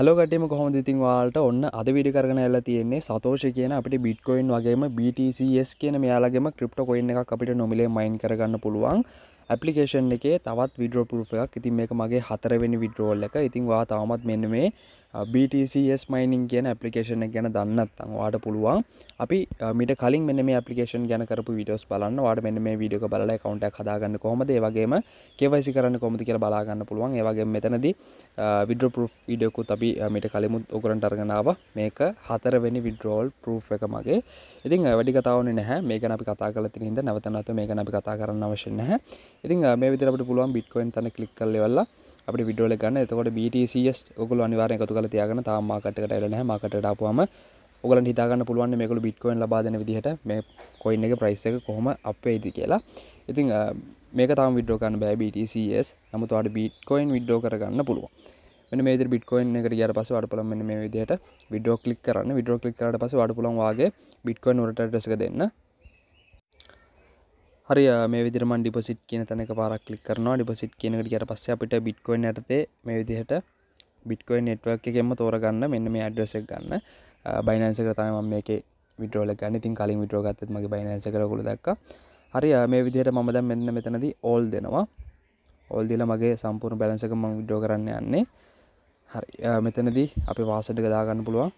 හලෝගටම කොහොම ඉතින් වාලට ඔන්න අද විඩි කරගන ඇල්ලා තියෙන්නේ සතෝෂ කියන අපිට බිට්කොයින් වගේම BTCS කියන මෙයාලගේම ක්‍රිප්ට කොයින් එකක් අපිට නොමිලේ මයින් කරගන්න පුළුවන් ඇපලිකේෂන් එකේ තවත් විඩරෝ පුරුප එකක් ඉතින් මේක මගේ හතරවෙනි විඩරෝල් එක ඉතින් වා තාමත් මෙන්න මේ BTCS මයිනින් කියන ඇපලිකේෂන ගැන දන්නත්තං වාට පුළුවන් අපි මිට කලින් මෙ මේ පපිේෂන් ගැනකරපු විඩියෝස් බලන්න වාට මෙන්න මේ වීඩියක බල කවන්ට හදාගන්න කොමද ඒවගේම කෙවයිසි කරන්න කොමති කියල බලාගන්න පුළුවන් ඒවගේ මෙතනද විඩ ප විඩියකුත් අපි මිට කලිමුත් උකරන්ට අර්ගනාව මේක හතරවෙනි විඩරෝල් පරූ් එක මගේ ඉතින් වැඩි කතාවන නැහැ මේක අපි කතා කල තිරින්ද නැවතනත මේක අපි කතා කරන්න අවශ්‍යනහ ඉතින් මේ විතරට පුළුවන් බිට්කොයින් තන කලික් කල්ලවෙල්ලා අපිට විඩියෝ එක ගන්න. එතකොට BTCS ඔයගොල්ලෝ අනිවාර්යෙන් එකතු කරලා තියාගන්න. තාම මාකට් එකට ඇවිල්ලා නැහැ. මාකට් එකට ආපුවාම ඔයගලන්ට හිතා ගන්න පුළුවන් මේගොල්ලෝ බිට්කොයින් ලබා දෙන විදිහට මේ කොයින් එකේ price එක කොහොම up වෙයිද කියලා. ඉතින් මේක තාම විඩ්‍රෝ කරන්න බෑ BTCS. නමුත් ඔයාලට බිට්කොයින් විඩ්‍රෝ කරගන්න පුළුවන්. මෙන්න මේ විදිහට බිට්කොයින් එකට ගියාට පස්සේ වඩ පුළුවන් මෙන්න මේ විදිහට විඩ්‍රෝ ක්ලික් කරන්න. විඩ්‍රෝ ක්ලික් කරාට පස්සේ වඩ පුළුවන් වාගේ බිට්කොයින් වලට ඇඩ්‍රස් එක දෙන්න. හරි මේ විදිරම ඩිපසිට් කියන තැනක පාරක් ලික් කරනවා ඩිපසිට් කියනකට කියට පස්ස අපිට බිට්කොයින් ඇතේ මේ විදිහට බිට්කොයි නෙට්වක් එකෙම තෝරගන්න මෙන්න මේ අඩ්‍රසක් ගන්න බයිනන්ස කරතම ම මේක විටෝල ගන්න ඉතින් කලින් විටරෝගත්තත් මගේ බයිනන්ස කරකුල දක් හරි මේ විදිහට මම දැ මෙන්න මෙතනද ඕල් දෙනවා ඕල් දිල මගේ සම්පූර්ණ බැලන්සක මං විඩෝ කරන්න යන්නේ හරි මෙතනදී අපි වාසට ගදාගන්න පුළුවන්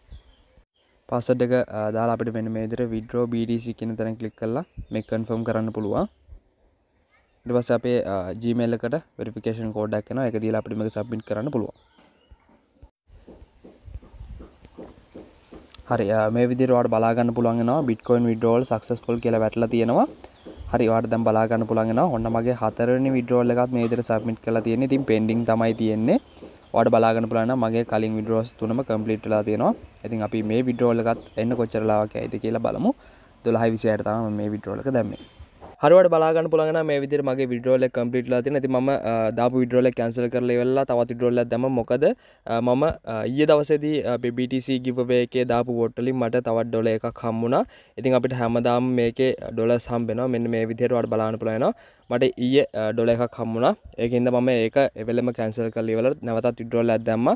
පස්සඩ් එක දාලා අපිට මෙන්න මේ විදිහට withdraw BTC කියන තැන ක්ලික් කරලා මේ confirm කරන්න පුළුවන් ඊට පස්සේ අපේ Gmail එකට verification code එකක් එනවා ඒක දීලා අපිට මේක submit කරන්න පුළුවන් හරි මේ විදිරවාට බලාගන්න පුළුවන්ගෙනවා බිට්කොයින් විඩෝල් සක්සස්කොල් කියල වැටල තියෙනවා හරි වාට දැම් බලාගන්න පුළන්ගෙන ඔන්න මගේ හතරනි විඩෝල්ල එකත් මේ දර සබමිට් කලා තියෙන්නේ තින් පෙන්ඩිින් තමයි තියෙන්නේ ඔයාට බලාගන්න පුළුවන් මගේ කලින් විඩියෝස් තුනම කම්ප්ලීට් වෙලා තියෙනවා. ඉතින් අපි මේ විඩියෝ එකත් එන්න කොච්චර ලාවක් ඇයිද කියලා බලමු. 12:26ට තමයි මේ විඩියෝ එක දැම්මේ. හරුවට බලාගන්න පුළගන මේ විදිර මගේ විඩරෝල කම්පිටලා තින ඇති ම දාපු විඩරෝල කැන්සල් කරල වෙල්ලා තවත් විඩරෝල දම මොකද මම ඊය දවසේදී බිටC ගිවවේ එකේ දාපු වොට්ටලින් මට තවත් ඩොල එකක් හම්මුණා ඉතින් අපිට හැමදාම් මේකේ ඩොල සම්බෙන මෙන්න මේ විදිහටවට බලාන පුළයනවා මට ඊය ඩොල එකක් හම්මුණා ඒකන්ද මම ඒක එවලම කැන්සල් කල්ලිවල නැවතත් විඩරෝල ඇදම්ම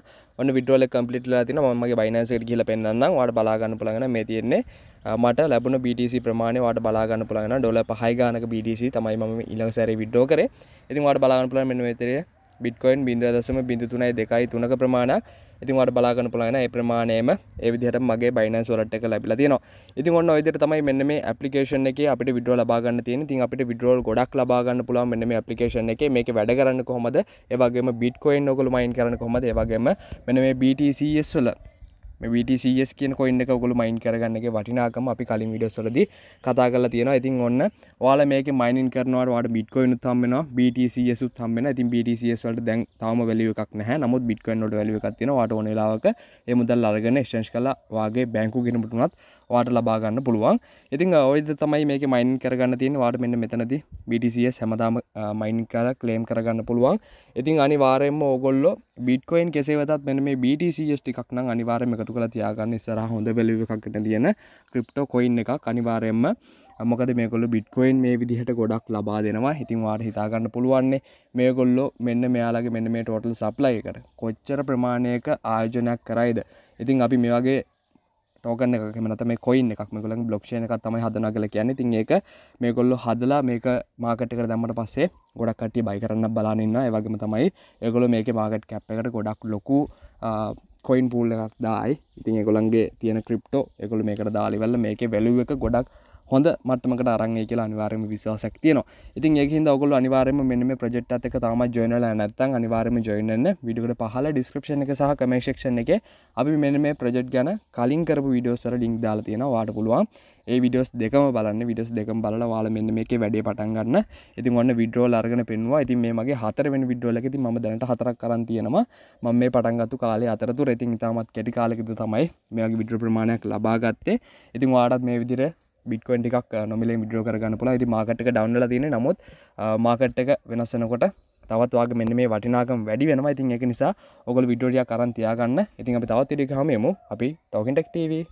ඔන්න විඩරෝල කම්පිටලා තින මගේ බයිනන්සට කියල පෙන්න්නම් වට බලාගන්න පුළගන මේ තියෙන්නේ මට ලැබුණ BTC ප්‍රමාණය වාට බලාගන්න පුළගෙන ඩොල පහයි ගානක BTC තමයි ම ඉලක් සැරි විඩ්ඩෝ කර ඉතින් වාට බලාගන්න පුළන් මෙන්න වෙතරේ බිට්කොයින් බිඳ දසම බිඳ තුනයි දෙකයි තුනක ප්‍රමාණයක් ඉතින් වට බලාගන්න පුළන ඒ ප්‍රමාණයම එවිදිහට මගේ බයිනස් වලට එක ලැබිලා තියෙනවා ඉතින් ඔන්න ඔයදට තමයි මෙන්න මේ ඇපලිකේෂන් එක අපිට විඩෝ ලබාගන්න තියෙන තින් අපිට විඩරෝල් ගොඩක් ලබාගන්න පුළුවන් මෙන්න මේ ඇපලිකේෂන් එක මේක වැඩ කරන්න කොහොමද ඒ වගේම බිට්කොයින් ඔගොල්ලෝ මයින් කරන්න කොහොමද ඒ වගේම මෙන්න මේ BTCS වල VTCS කියන කොයින් එක ඔගොල්ලෝ මයින් කරගන්න එකේ වටිනාකම අපි කලින් වීඩියෝස් වලදී කතා කරලා තියෙනවා. ඉතින් ඔන්න ඔයාලා මේකේ මයිනින් කරනවාට ඔයාලට Bitcoin උත් හම්බ වෙනවා, BTCS උත් හම්බ වෙනවා. ඉතින් BTCS වලට දැන් තාම value එකක් නැහැ. නමුත් Bitcoin වලට value එකක් තියෙනවා. ඔයාට ඕන වෙලාවක ඒ මුදල් අරගෙන exchange කරලා ඔයාගේ බැංකු ගිණුමට උනත් වාට ලබා ගන්න පුළුවන්. ඉතින් ඔයද තමයි මේක මයින් කරගන්න තියෙන වාට මෙන්න මෙතනදී BTCS හැමදාම මයින් කරලා ක්ලේම් කරගන්න පුළුවන්. ඉතින් අනිවාර්යයෙන්ම ඕගොල්ලෝ බිට්කොයින් කෙසේ වෙතත් මෙන්න මේ BTCS ටිකක් නම් අනිවාර්යයෙන්ම එකතු කරලා තියාගන්න ඉස්සරහා හොඳ වැලියු එකක් ගන්න තියෙන ක්‍රිප්ටෝ කොයින් එකක් අනිවාර්යයෙන්ම මොකද මේගොල්ලෝ බිට්කොයින් මේ විදිහට ගොඩක් ලබා දෙනවා. ඉතින් වාට හිතා ගන්න පුළුවන් මේගොල්ලෝ මෙන්න මෙයාලගේ මෙන්න මේ ටෝටල් සප්ලයි එකට කොච්චර ප්‍රමාණයක ආයෝජනයක් කරයිද. ඉතින් අපි මේ වගේ ටෝකන එක මනත මේ කොයින් එකක් මේගොලන් බ්ලොක්ෂණ එකක් තමයි හදනා කියලා කියන්නේ ඉතින් ඒක මේගොල්ලෝ හදලා මේක මාකට් එකට දැම්මට පස්සේ ගොඩක් කට්ටිය බයි කරන්න බලන ඉන්නවා ඒ වගේම තමයි ඒගොල්ලෝ මේකේ මාකට් කැප් එකට ගොඩක් ලොකු කොයින් පූල් එකක් දායි ඉතින් ඒගොල්ලන්ගේ තියෙන ක්‍රිප්ටෝ ඒගොල්ලෝ මේකට දාලා ඉවරලා මේකේ වැලියු එක ගොඩක් හොඳ මටමකට අරන්ගේ කියලා අනිවාර්යම විශ්වාසයක් තියෙනවා. ඉතින් ඒකින් ඔයගොල්ලෝ අනිවාර්යයෙන්ම මෙන්න මේ ප්‍රොජෙක්ට් එකත් එක්ක තාමත් join වෙලා නැත්නම් අනිවාර්යයෙන්ම join වෙන්න. වීඩියෝ එකට පහළ description එක සහ comment section එකේ අපි මෙන්න මේ ප්‍රොජෙක්ට් ගැන කලින් කරපු වීඩියෝස් වල link දාලා තියෙනවා. ඔයාලට පුළුවන් ඒ විඩියෝස් දෙකම බලන්න විඩියස් දෙකම බලලා වාල මෙන්න මේකේ වැඩේ පටන් ගන්න. ඉතින් ඔන්න විඩ්‍රෝල් අරගෙන පෙන්නවා. ඉතින් මේ මගේ හතරවෙනි විඩ්‍රෝල් එක. ඉතින් මම දැනට හතරක් කරන් තියෙනවා. මම මේ පටන් ගත්තු කාලේ අතරතුර ඉතින් ඉතාමත් කැටි කාලයකද තමයි මේ වගේ විඩ්‍රෝ ප්‍රමාණයක් ලබා ගත්තේ. ඉතින් ඔයාලටත් මේ විදිහට බිට්කොන් එකක් නොමිලේ මිඩියෝ කරගන්න පුළ ඇති මාකට් එක ඩවන්ල තියෙන නමුත් මාකට් එක වෙනස්සෙනකොට තවත්වාගේ මෙන්න මේ වටිනාකම් වැඩි වෙනවා ඉතින් එක නිසා ඔගොල් විඩෝඩිය කරන් තියාගන්න ඉතින් අපි තවත් ඉඩි හමමු අපි ටෝකින්ටෙක්ටීවී